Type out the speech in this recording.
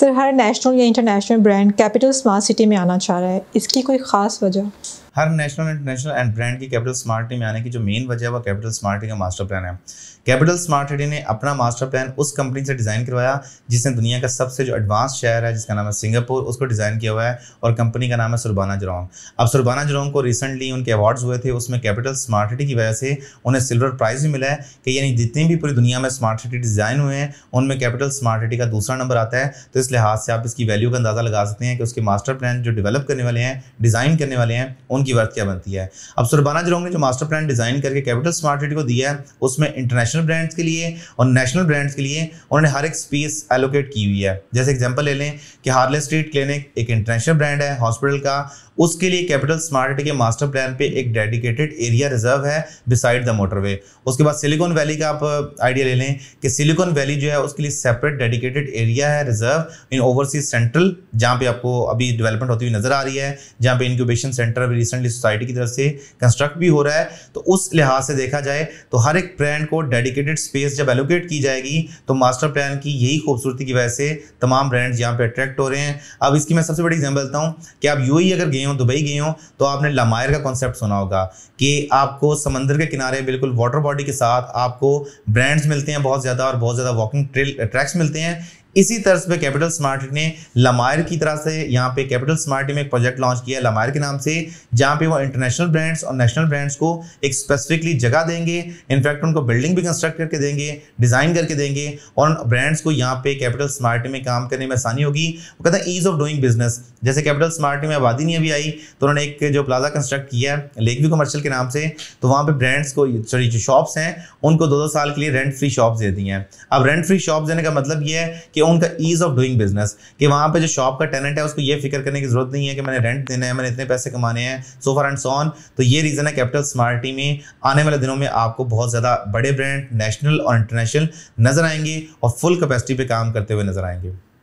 sir हर national या international brand capital smart city में आना चाह रहा है इसकी कोई ख़ास वजह हर नेशनल इंटरनेशनल एंड ब्रांड की कैपिटल स्मार्ट सिटी में आने की जो मेन वजह है वो कैपिटल स्मार्ट सिटी का मास्टर प्लान है कैपिटल स्मार्ट सिटी ने अपना मास्टर प्लान उस कंपनी से डिज़ाइन करवाया जिसने दुनिया का सबसे जो एडवांस शहर है जिसका नाम है सिंगापुर उसको डिज़ाइन किया हुआ है और कंपनी का नाम है सुरबाना जरोंग अब सुरबाना जरोंग को रिसेंटली उनके अवार्ड्स हुए थे उसमें कैपिटल स्मार्ट सिटी की वजह से उन्हें सिल्वर प्राइज़ भी मिला है कि यानी जितनी भी पूरी दुनिया में स्मार्ट सिटी डिज़ाइन हुए हैं उनमें कैपिटल स्मार्ट सिटी का दूसरा नंबर आता है तो इस लिहाज से आप इसकी वैल्यू का अंदाज़ा लगा सकते हैं कि उसके मास्टर प्लान जो डेवलप करने वाले हैं डिज़ाइन करने वाले हैं उन उनकी वर्थ क्या बनती है अब सुरबाना जलोंग ने जो मास्टर प्लान डिज़ाइन करके कैपिटल स्मार्ट सिटी को दिया है उसमें इंटरनेशनल ब्रांड्स के लिए और नेशनल ब्रांड्स के लिए उन्होंने हर एक स्पेस एलोकेट की हुई है जैसे एग्जाम्पल ले लें कि हार्ले स्ट्रीट क्लिनिक एक इंटरनेशनल ब्रांड है हॉस्पिटल का उसके लिए कैपिटल स्मार्ट सिटी के मास्टर प्लान पे एक डेडिकेटेड एरिया रिजर्व है बिसाइड द मोटरवे उसके बाद सिलिकॉन वैली का आप आइडिया uh, ले लें कि सिलिकॉन वैली जो है उसके लिए सेपरेट डेडिकेटेड एरिया है रिजर्व इन ओवरसीज सेंट्रल जहाँ पे आपको अभी डेवलपमेंट होती हुई नजर आ रही है जहाँ पे इंक्यूबेशन सेंटर अभी रिसेंटली सोसाइटी की तरफ से कंस्ट्रक्ट भी हो रहा है तो उस लिहाज से देखा जाए तो हर एक ब्रांड को डेडिकेटेड स्पेस जब एलोकेट की जाएगी तो मास्टर प्लान की यही खूबसूरती की वजह से तमाम ब्रांड्स यहाँ पे अट्रैक्ट हो रहे हैं अब इसकी मैं सबसे बड़ी एग्जाम्पल देता हूँ कि आप यू अगर गेम हो दुबई गए हो तो आपने लमायर का कॉन्सेप्ट सुना होगा कि आपको समंदर के किनारे बिल्कुल वाटर बॉडी के साथ आपको ब्रांड्स मिलते हैं बहुत ज़्यादा और बहुत ज़्यादा वॉकिंग ट्रेल ट्रैक्स मिलते हैं इसी तरह पे कैपिटल स्मार्ट ने लमायर की तरह से यहाँ पे कैपिटल स्मार्ट में एक प्रोजेक्ट लॉन्च किया है लमायर के नाम से जहाँ पे वो इंटरनेशनल ब्रांड्स और नेशनल ब्रांड्स को एक स्पेसिफिकली जगह देंगे इनफैक्ट उनको बिल्डिंग भी कंस्ट्रक्ट करके देंगे डिज़ाइन करके देंगे और ब्रांड्स को यहाँ पे कैपिटल स्मार्ट में काम करने में आसानी होगी वो कहते हैं ईज़ ऑफ डूइंग बिजनेस जैसे कैपिटल स्मार्ट में आबादी नहीं अभी आई तो उन्होंने एक जो प्लाजा कंस्ट्रक्ट किया है लेक व्यू कमर्शियल के नाम से तो वहाँ पर ब्रांड्स को सॉरी जो शॉप्स हैं उनको दो दो साल के लिए रेंट फ्री शॉप्स दे दी हैं अब रेंट फ्री शॉप देने का मतलब यह है कि या उनका ईज ऑफ डूइंग बिजनेस कि वहाँ पर जो शॉप का टेनेंट है उसको ये फिक्र करने की जरूरत नहीं है कि मैंने रेंट देना है मैंने इतने पैसे कमाने हैं सो फॉर एंड सोन तो ये रीज़न है कैपिटल स्मार्टी में आने वाले दिनों में आपको बहुत ज़्यादा बड़े ब्रांड नेशनल और इंटरनेशनल नज़र आएंगे और फुल कैपेसिटी पर काम करते हुए नज़र आएंगे